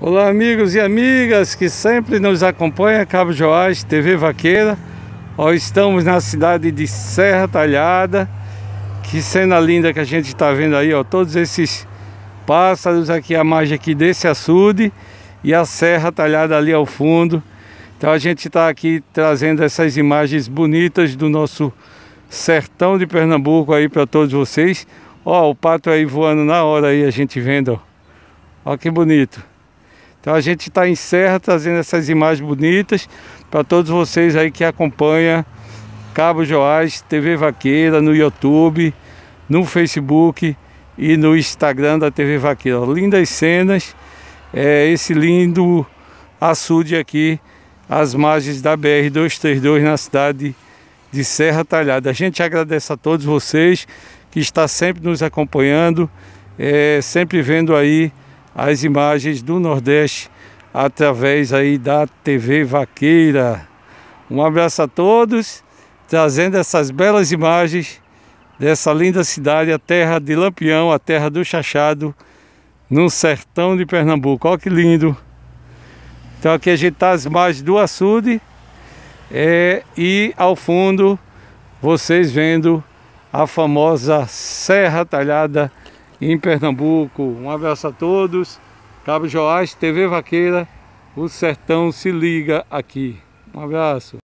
Olá, amigos e amigas que sempre nos acompanham, Cabo Joás, TV Vaqueira. Ó, estamos na cidade de Serra Talhada. Que cena linda que a gente está vendo aí, ó. Todos esses pássaros aqui, a margem aqui desse açude e a Serra Talhada ali ao fundo. Então a gente está aqui trazendo essas imagens bonitas do nosso sertão de Pernambuco aí para todos vocês. Ó, o pato aí voando na hora aí, a gente vendo, ó. Ó que bonito. Então a gente está em Serra trazendo essas imagens bonitas para todos vocês aí que acompanham Cabo Joás, TV Vaqueira, no YouTube, no Facebook e no Instagram da TV Vaqueira. Lindas cenas, é, esse lindo açude aqui, as margens da BR-232 na cidade de Serra Talhada. A gente agradece a todos vocês que está sempre nos acompanhando, é, sempre vendo aí as imagens do Nordeste através aí da TV Vaqueira. Um abraço a todos, trazendo essas belas imagens dessa linda cidade, a terra de Lampião, a terra do Chachado, no sertão de Pernambuco. Olha que lindo! Então aqui a gente está as margens do açude é, e ao fundo vocês vendo a famosa Serra Talhada em Pernambuco. Um abraço a todos. Cabo Joás, TV Vaqueira, o sertão se liga aqui. Um abraço.